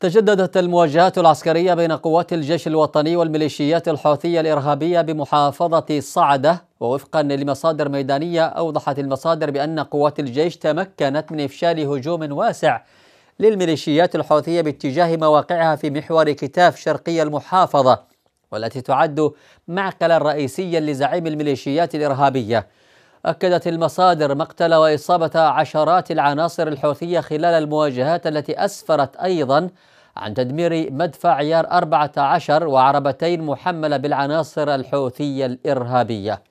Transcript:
تجددت المواجهات العسكرية بين قوات الجيش الوطني والميليشيات الحوثية الإرهابية بمحافظة صعدة ووفقا لمصادر ميدانية أوضحت المصادر بأن قوات الجيش تمكنت من إفشال هجوم واسع للميليشيات الحوثية باتجاه مواقعها في محور كتاف شرقي المحافظة والتي تعد معقلا رئيسيا لزعيم الميليشيات الإرهابية أكدت المصادر مقتل وإصابة عشرات العناصر الحوثية خلال المواجهات التي أسفرت أيضا عن تدمير مدفع يار 14 وعربتين محملة بالعناصر الحوثية الإرهابية